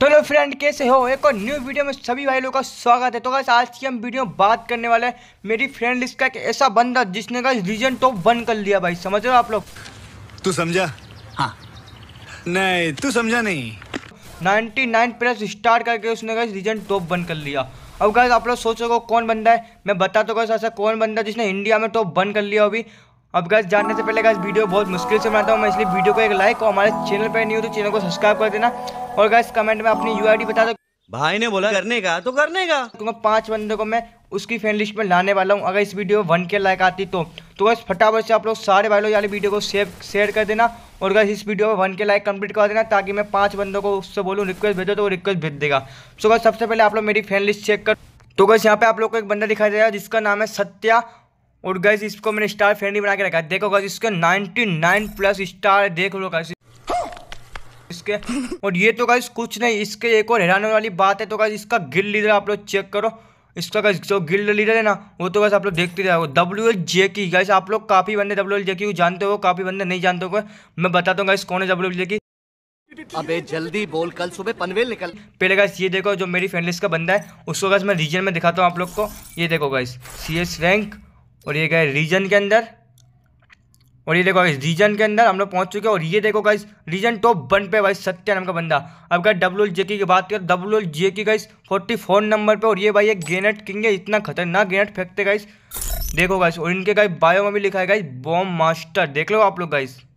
तो hello friend कैसे हो एक और न्यू वीडियो में सभी भाई लोगों का स्वागत है तो गाइस आज की हम वीडियो में बात करने वाले हैं मेरी फ्रेंड लिस्ट का एक ऐसा बंदा जिसने का रीजन टॉप वन कर लिया भाई समझ रहे हो आप लोग तू समझा हाँ नहीं तू समझा नहीं 99 प्लस स्टार्ट करके उसने का रीजन टॉप वन कर लिया अब गाइस आप लोग सोचोगे कौन बंदा है मैं बता तो गाइस ऐसा कौन बंदा जिसने इंडिया में टॉप वन कर लिया अभी अब गैस जानने से पहले गैस वीडियो बहुत मुश्किल से बनाता हूँ मैं इसलिए वीडियो को एक लाइक और हमारे चैनल पर नहीं हो तो चैनल को सब्सक्राइब कर देना और गाइस कमेंट में अपनी यू बता दो भाई ने बोला करने का तो करने का तो मैं पांच बंदे को मैं उसकी फ्रेंड लिस्ट में लाने वाला हूँ अगर इस वीडियो वन के लाइक आती तो तो बस फटाफट से आप लोग सारे भाई लोग यार वीडियो को सेव शेयर कर देना और अगर इस वीडियो में वन के लाइक कंप्लीट कर देना ताकि मैं पांच बंदों को उससे बोलूँ रिक्वेस्ट भेजो तो वो रिक्वेस्ट भेज देगा सो तो बस सबसे पहले आप लोग मेरी फ्रेंड लिस्ट चेक कर तो बस यहाँ पे आप लोग को एक बंदा दिखाई देगा जिसका नाम है सत्या और गैस इसको मैंने स्टार फ्रेंड ही बना के रखा है देखो गैस इसका 99 प्लस स्टार देख लो गैस इसके और ये तो गाइस कुछ नहीं इसके एक और हैरान वाली बात है तो गाइस इसका गिल लीडर आप लोग चेक करो इसका गाइस जो गिल लीडर है ना वो तो बस आप लोग देखते रहे डब्ल्यू एच जे की गाइस आप लोग काफ़ी बंदे डब्ल्यू एच जे की जानते हो काफ़ी बंदे नहीं जानते हो मैं बताता हूँ गाइस कौन है डब्ल्यू एच जे की अबे जल्दी बोल कल सुबह पनवेल निकल पहले गाइस ये देखो जो मेरी फ्रेंड लिस्ट का बंदा है उसको गाइस मैं रीजन में दिखाता हूँ आप लोग को ये देखो गाइस सी एस रैंक और ये गए रीजन के अंदर और ये देखो गाइस रीजन के अंदर हम लोग पहुंच चुके हैं और ये देखो गाइस रीजन टॉप वन पे भाई सत्या नाम का बंदा अब क्या डब्ल्यू जे की बात करें डब्ल्यू जे की गाइस फोर्टी फोर नंबर पे और ये भाई एक गेनेट किंग है इतना खतरनाक गेनेट फेंकते गाइस देखो गाइस और इनके गाइस बायो में भी लिखा है गाइस बॉम मास्टर देख लो आप लोग गाइस